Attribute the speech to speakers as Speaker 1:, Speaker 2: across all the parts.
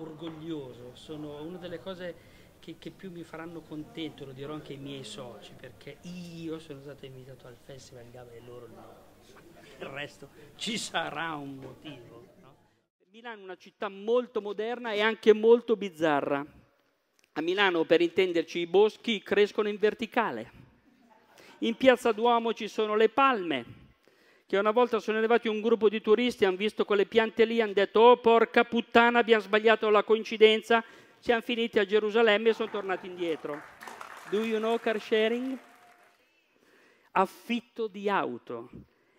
Speaker 1: orgoglioso, sono una delle cose che, che, più mi faranno contento, lo dirò anche ai miei soci, perché io sono stato invitato al Festival Gava e loro no. Il resto ci sarà un motivo. No? Milano è una città molto moderna e anche molto bizzarra. A Milano, per intenderci, i boschi crescono in verticale. In piazza Duomo ci sono le palme, che una volta sono arrivati un gruppo di turisti, hanno visto quelle piante lì, hanno detto oh porca puttana abbiamo sbagliato la coincidenza, siamo finiti a Gerusalemme e sono tornati indietro. Do you know car sharing? Affitto di auto.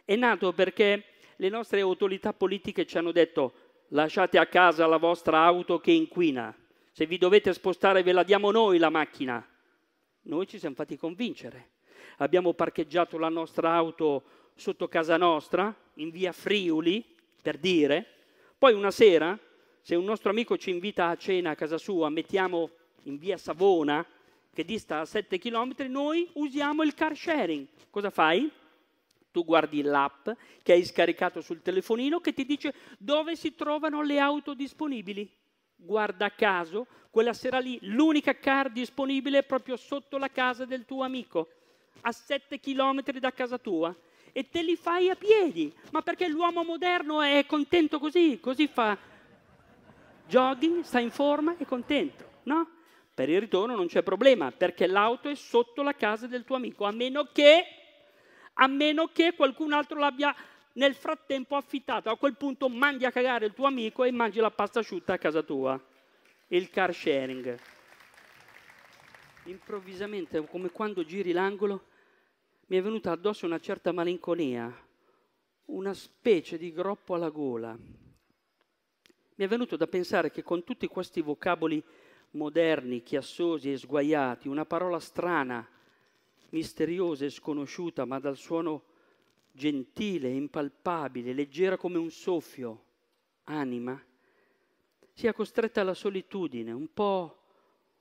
Speaker 1: È nato perché le nostre autorità politiche ci hanno detto lasciate a casa la vostra auto che inquina, se vi dovete spostare ve la diamo noi la macchina. Noi ci siamo fatti convincere. Abbiamo parcheggiato la nostra auto sotto casa nostra, in via Friuli, per dire. Poi una sera, se un nostro amico ci invita a cena a casa sua, mettiamo in via Savona, che dista 7 km, noi usiamo il car sharing. Cosa fai? Tu guardi l'app che hai scaricato sul telefonino che ti dice dove si trovano le auto disponibili. Guarda caso, quella sera lì l'unica car disponibile è proprio sotto la casa del tuo amico a 7 km da casa tua e te li fai a piedi, ma perché l'uomo moderno è contento così, così fa jogging, sta in forma e contento, no? Per il ritorno non c'è problema, perché l'auto è sotto la casa del tuo amico, a meno che, a meno che qualcun altro l'abbia nel frattempo affittato. A quel punto mandi a cagare il tuo amico e mangi la pasta asciutta a casa tua. Il car sharing improvvisamente, come quando giri l'angolo, mi è venuta addosso una certa malinconia, una specie di groppo alla gola. Mi è venuto da pensare che con tutti questi vocaboli moderni, chiassosi e sguaiati, una parola strana, misteriosa e sconosciuta, ma dal suono gentile, impalpabile, leggera come un soffio, anima, sia costretta alla solitudine, un po'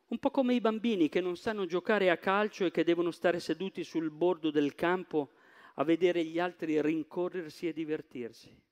Speaker 1: un po' come i bambini che non sanno giocare a calcio e che devono stare seduti sul bordo del campo a vedere gli altri rincorrersi e divertirsi.